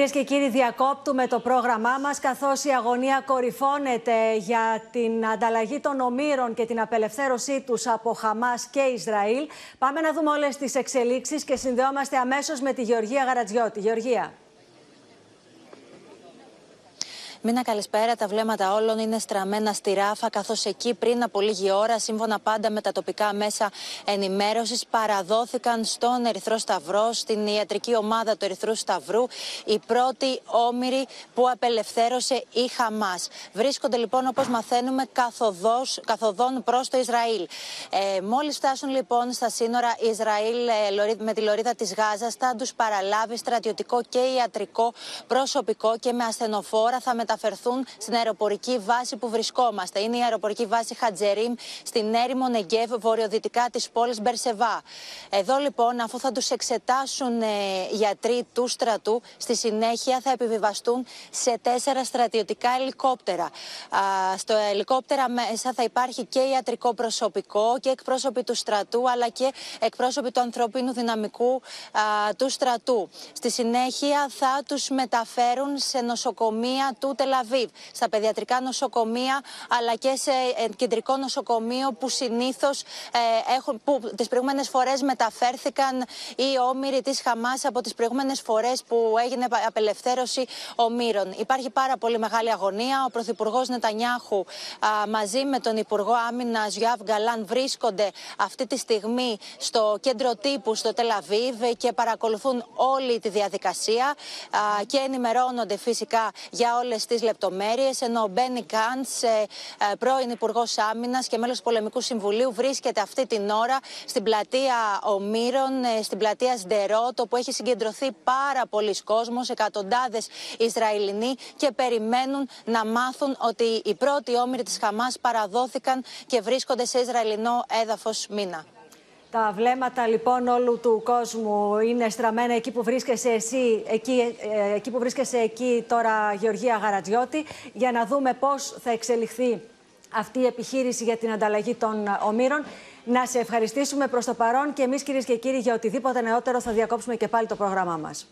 Κυρίες και κύριοι, διακόπτουμε το πρόγραμμά μας, καθώς η αγωνία κορυφώνεται για την ανταλλαγή των ομήρων και την απελευθέρωσή τους από Χαμάς και Ισραήλ. Πάμε να δούμε όλες τις εξελίξεις και συνδεόμαστε αμέσως με τη Γεωργία Γαρατζιώτη. Γεωργία. Μίνα, καλησπέρα. Τα βλέμματα όλων είναι στραμμένα στη ράφα, καθώς εκεί πριν από λίγη ώρα, σύμφωνα πάντα με τα τοπικά μέσα ενημέρωσης, παραδόθηκαν στον Ερυθρό Σταυρό, στην ιατρική ομάδα του Ερυθρού Σταυρού, οι πρώτοι όμοιροι που απελευθέρωσε η Χαμάς. Βρίσκονται λοιπόν, όπως μαθαίνουμε, καθοδός, καθοδόν προς το Ισραήλ. Ε, Μόλις φτάσουν λοιπόν στα σύνορα Ισραήλ ε, με τη λωρίδα της Γάζας, θα τους παραλάβει στρατιωτικό και ιατρικό προσωπικό και με ασθενοφόρα θα μεταφερθούν στην αεροπορική βάση που βρισκόμαστε. Είναι η αεροπορική βάση Χατζερίμ στην έρημο Νεγκέβ, βορειοδυτικά της πόλης Μπερσεβά. Εδώ λοιπόν, αφού θα τους εξετάσουν ε, γιατροί του στρατού, στη συνέχεια θα επιβιβαστούν σε τέσσερα στρατιωτικά ελικόπτερα. Α, στο ελικόπτερα μέσα θα υπάρχει και ιατρικό προσωπικό και εκπρόσωποι του στρατού, αλλά και εκπρόσωποι του ανθρώπινου δυναμικού του στρατού. Στη συνέχεια θα τους μεταφέρουν σε νοσοκομεία του Τελαβίβ, στα παιδιατρικά νοσοκομεία αλλά και σε ε, κεντρικό νοσοκομείο που συνήθως ε, έχουν, που τις προηγούμενες φορές μεταφέρθηκαν οι όμοιροι της Χαμάς από τις προηγούμενες φορές που έγινε απελευθέρωση ομήρων. Υπάρχει πάρα πολύ μεγάλη αγωνία. Ο Πρωθυπουργός Νετανιάχου μαζί με τον Υπουργό Άμυνας Γιουάβ Γκαλάν βρίσκονται αυτή τη στιγμή στο κέντρο τύπου στο Τελαβίβ και παρακολουθούν όλη τη διαδικασία και ενημερώνονται φυσικά για όλες στις λεπτομέρειες, ενώ ο Μπένι Κάντ, ε, ε, πρώην Υπουργός Άμυνας και μέλος Πολεμικού Συμβουλίου, βρίσκεται αυτή την ώρα στην πλατεία Ομήρων, ε, στην πλατεία Σντερότο, που έχει συγκεντρωθεί πάρα πολλοί κόσμος, εκατοντάδες Ισραηλινοί και περιμένουν να μάθουν ότι οι πρώτοι όμοιροι της Χαμάς παραδόθηκαν και βρίσκονται σε Ισραηλινό έδαφος μήνα. Τα βλέμματα λοιπόν όλου του κόσμου είναι στραμμένα εκεί που βρίσκεσαι εσύ, εκεί, ε, εκεί που βρίσκεσαι εκεί τώρα Γεωργία Γαρατζιώτη, για να δούμε πώς θα εξελιχθεί αυτή η επιχείρηση για την ανταλλαγή των ομήρων. Να σε ευχαριστήσουμε προς το παρόν και εμείς κυρίες και κύριοι για οτιδήποτε νεότερο θα διακόψουμε και πάλι το πρόγραμμά μας.